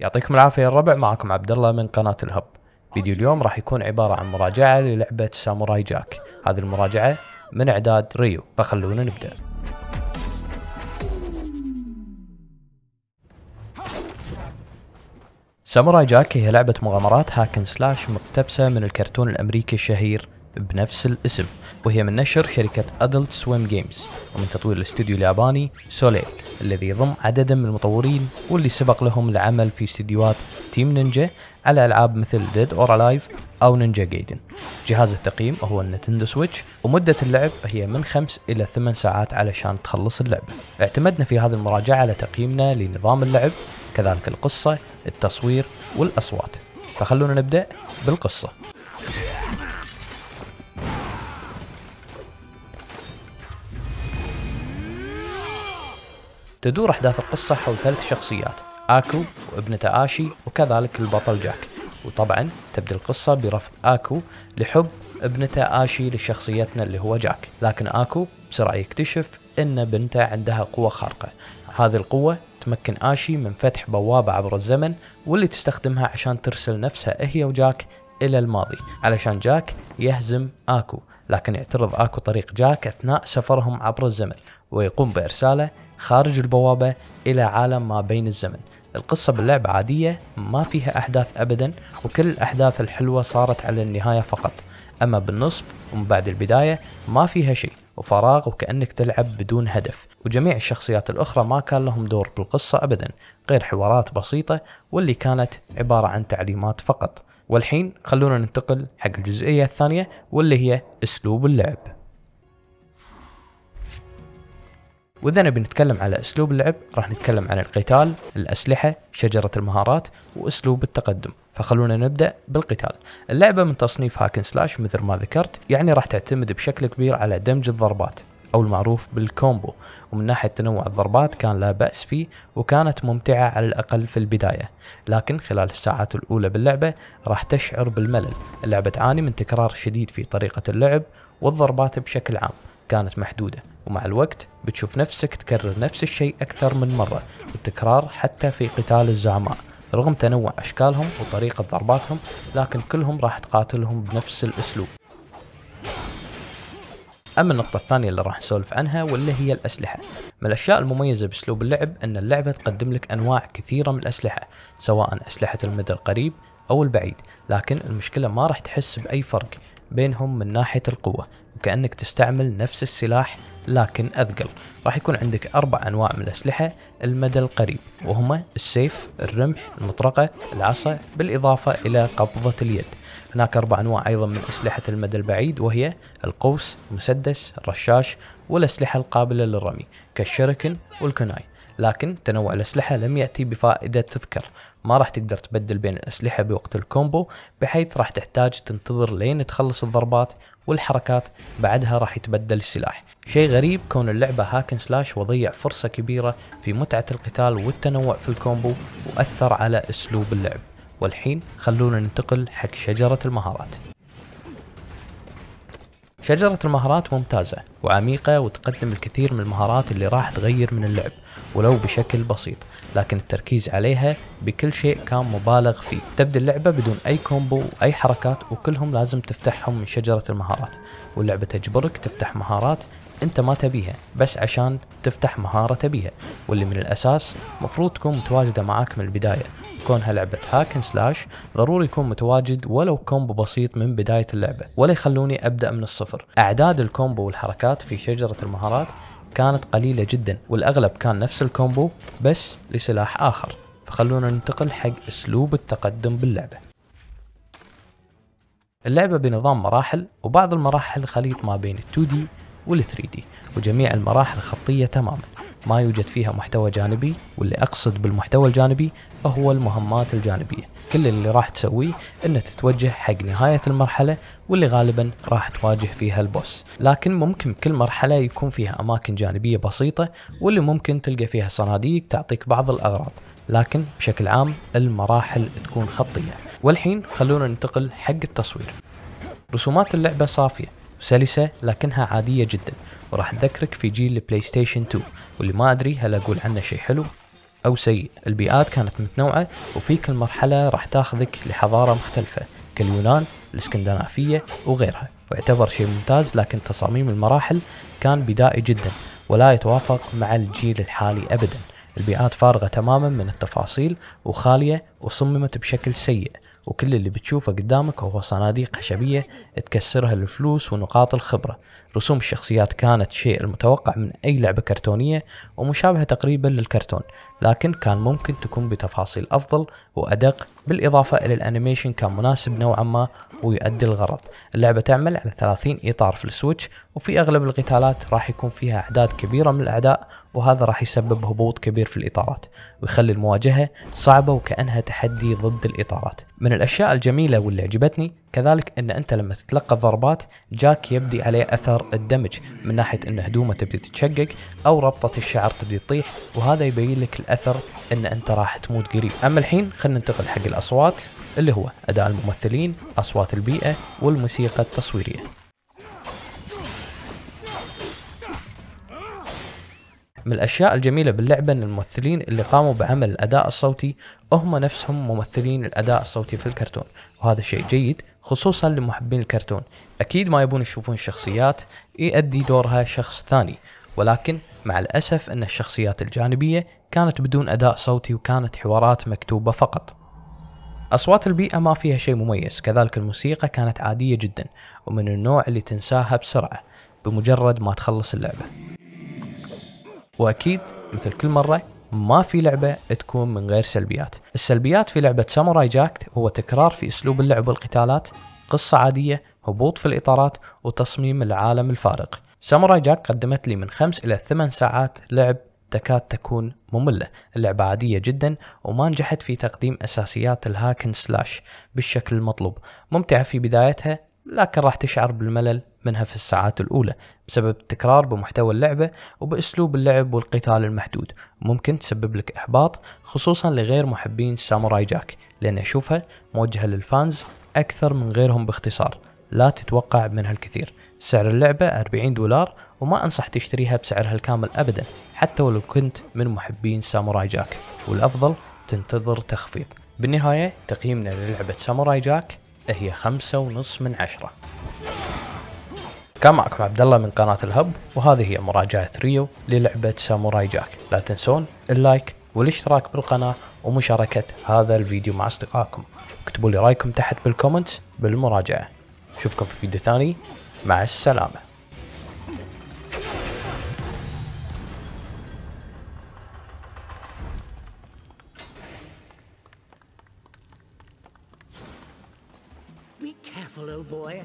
يعطيكم العافية يا الربع معكم عبد الله من قناة الهب فيديو اليوم راح يكون عبارة عن مراجعة للعبة ساموراي جاك هذه المراجعة من إعداد ريو فخلونا نبدأ ساموراي جاك هي لعبة مغامرات هاكن سلاش مقتبسة من الكرتون الأمريكي الشهير بنفس الاسم وهي من نشر شركة أدلت سويم جيمز ومن تطوير الاستوديو الياباني سوليل الذي يضم عددا من المطورين واللي سبق لهم العمل في استديوهات تيم نينجا على ألعاب مثل ديد أور ألايف أو نينجا جايدن جهاز التقييم هو النتندو سويتش ومدة اللعب هي من 5 إلى 8 ساعات علشان تخلص اللعبة اعتمدنا في هذه المراجعة على تقييمنا لنظام اللعب كذلك القصة التصوير والأصوات فخلونا نبدأ بالقصة تدور أحداث القصة حول ثلاث شخصيات آكو وابنته آشي وكذلك البطل جاك وطبعا تبدأ القصة برفض آكو لحب ابنته آشي لشخصيتنا اللي هو جاك لكن آكو بسرعة يكتشف أن بنته عندها قوة خارقة هذه القوة تمكن آشي من فتح بوابة عبر الزمن واللي تستخدمها عشان ترسل نفسها هي وجاك إلى الماضي علشان جاك يهزم آكو لكن يعترض آكو طريق جاك أثناء سفرهم عبر الزمن ويقوم بإرساله خارج البوابة إلى عالم ما بين الزمن القصة باللعبة عادية ما فيها أحداث أبدا وكل الأحداث الحلوة صارت على النهاية فقط أما بالنصف ومن بعد البداية ما فيها شيء وفراغ وكأنك تلعب بدون هدف وجميع الشخصيات الأخرى ما كان لهم دور بالقصة أبدا غير حوارات بسيطة واللي كانت عبارة عن تعليمات فقط والحين خلونا ننتقل حق الجزئية الثانية واللي هي أسلوب اللعب واذا نبي نتكلم على اسلوب اللعب راح نتكلم عن القتال، الاسلحه، شجره المهارات واسلوب التقدم، فخلونا نبدا بالقتال. اللعبه من تصنيف هاكن سلاش مثل ما ذكرت، يعني راح تعتمد بشكل كبير على دمج الضربات او المعروف بالكومبو، ومن ناحيه تنوع الضربات كان لا باس فيه وكانت ممتعه على الاقل في البدايه، لكن خلال الساعات الاولى باللعبه راح تشعر بالملل، اللعبه تعاني من تكرار شديد في طريقه اللعب والضربات بشكل عام كانت محدوده. ومع الوقت بتشوف نفسك تكرر نفس الشيء أكثر من مرة والتكرار حتى في قتال الزعماء رغم تنوع أشكالهم وطريقة ضرباتهم لكن كلهم راح تقاتلهم بنفس الأسلوب اما النقطة الثانية اللي راح نسولف عنها واللي هي الاسلحة. من الاشياء المميزة باسلوب اللعب ان اللعبة تقدم لك انواع كثيرة من الاسلحة، سواء اسلحة المدى القريب او البعيد، لكن المشكلة ما راح تحس باي فرق بينهم من ناحية القوة، وكأنك تستعمل نفس السلاح لكن أثقل راح يكون عندك أربع أنواع من الأسلحة المدى القريب وهما السيف الرمح المطرقة العصا بالإضافة إلى قبضة اليد هناك أربع أنواع أيضا من أسلحة المدى البعيد وهي القوس المسدس الرشاش والأسلحة القابلة للرمي كالشركن والكناي لكن تنوع الأسلحة لم يأتي بفائدة تذكر ما راح تقدر تبدل بين الأسلحة بوقت الكومبو بحيث راح تحتاج تنتظر لين تخلص الضربات والحركات بعدها راح يتبدل السلاح شيء غريب كون اللعبة هاكن سلاش وضيع فرصة كبيرة في متعة القتال والتنوع في الكومبو وأثر على أسلوب اللعب والحين خلونا ننتقل حق شجرة المهارات شجرة المهارات ممتازة وعميقة وتقدم الكثير من المهارات اللي راح تغير من اللعب ولو بشكل بسيط لكن التركيز عليها بكل شيء كان مبالغ فيه تبدأ اللعبة بدون أي كومبو وأي حركات وكلهم لازم تفتحهم من شجرة المهارات واللعبة تجبرك تفتح مهارات انت ما تبيها بس عشان تفتح مهارة تبيها واللي من الاساس مفروض تكون متواجدة معاك من البداية كونها لعبة هاكن سلاش ضروري يكون متواجد ولو كومبو بسيط من بداية اللعبة ولا يخلوني ابدأ من الصفر اعداد الكومبو والحركات الشخصيات في شجرة المهارات كانت قليلة جدا والأغلب كان نفس الكومبو بس لسلاح آخر فخلونا ننتقل حق أسلوب التقدم باللعبة اللعبة بنظام مراحل وبعض المراحل خليط ما بين 2D وال 3 دي وجميع المراحل الخطية تماما ما يوجد فيها محتوى جانبي واللي أقصد بالمحتوى الجانبي هو المهمات الجانبية كل اللي راح تسويه أنه تتوجه حق نهاية المرحلة واللي غالبا راح تواجه فيها البوس لكن ممكن كل مرحلة يكون فيها أماكن جانبية بسيطة واللي ممكن تلقى فيها صناديق تعطيك بعض الأغراض لكن بشكل عام المراحل تكون خطية والحين خلونا ننتقل حق التصوير رسومات اللعبة صافية وسلسة لكنها عادية جدا وراح نذكرك في جيل البلاي ستيشن 2 واللي ما أدري هل أقول عنه شيء حلو أو سيء البيئات كانت متنوعة وفي كل مرحلة راح تاخذك لحضارة مختلفة كاليونان الاسكندنافية وغيرها واعتبر شيء ممتاز لكن تصاميم المراحل كان بدائي جدا ولا يتوافق مع الجيل الحالي أبدا البيئات فارغة تماما من التفاصيل وخالية وصممت بشكل سيء وكل اللي بتشوفه قدامك هو صناديق خشبية تكسرها الفلوس ونقاط الخبرة رسوم الشخصيات كانت شيء المتوقع من أي لعبة كرتونية ومشابهة تقريبا للكرتون لكن كان ممكن تكون بتفاصيل أفضل وأدق بالإضافة إلى الأنيميشن كان مناسب نوعا ما ويؤدي الغرض اللعبة تعمل على 30 إطار في السويتش وفي أغلب القتالات راح يكون فيها أعداد كبيرة من الأعداء وهذا راح يسبب هبوط كبير في الإطارات ويخلي المواجهة صعبة وكأنها تحدي ضد الإطارات من الأشياء الجميلة واللي عجبتني كذلك ان انت لما تتلقى ضربات جاك يبدي عليه اثر الدمج من ناحيه ان هدومه تبدي تتشقق او ربطه الشعر تبدي تطيح وهذا يبين لك الاثر ان انت راح تموت قريب اما الحين خلينا ننتقل حق الاصوات اللي هو اداء الممثلين اصوات البيئه والموسيقى التصويريه من الاشياء الجميله باللعبه ان الممثلين اللي قاموا بعمل الاداء الصوتي هم نفسهم ممثلين الاداء الصوتي في الكرتون وهذا شيء جيد خصوصا لمحبين الكرتون أكيد ما يبون يشوفون الشخصيات يؤدي دورها شخص ثاني ولكن مع الأسف أن الشخصيات الجانبية كانت بدون أداء صوتي وكانت حوارات مكتوبة فقط أصوات البيئة ما فيها شيء مميز كذلك الموسيقى كانت عادية جدا ومن النوع اللي تنساها بسرعة بمجرد ما تخلص اللعبة وأكيد مثل كل مرة ما في لعبه تكون من غير سلبيات السلبيات في لعبه ساموراي جاك هو تكرار في اسلوب اللعب والقتالات قصه عاديه هبوط في الاطارات وتصميم العالم الفارق ساموراي جاك قدمت لي من خمس إلى ثمان ساعات لعب تكاد تكون مملة اللعبة عادية جدا وما نجحت في تقديم أساسيات الهاكن سلاش بالشكل المطلوب ممتعة في بدايتها لكن راح تشعر بالملل منها في الساعات الأولى بسبب التكرار بمحتوى اللعبة وبأسلوب اللعب والقتال المحدود ممكن تسبب لك إحباط خصوصا لغير محبين ساموراي جاك لأن أشوفها موجهة للفانز أكثر من غيرهم باختصار لا تتوقع منها الكثير سعر اللعبة 40 دولار وما أنصح تشتريها بسعرها الكامل أبدا حتى ولو كنت من محبين ساموراي جاك والأفضل تنتظر تخفيض بالنهاية تقييمنا للعبة ساموراي جاك هي خمسة ونص من عشرة كان معكم عبد الله من قناة الهب وهذه هي مراجعة ريو للعبة ساموراي جاك لا تنسون اللايك والاشتراك بالقناة ومشاركة هذا الفيديو مع أصدقائكم اكتبوا لي رايكم تحت بالكومنت بالمراجعة اشوفكم في فيديو ثاني مع السلامه careful, old boy.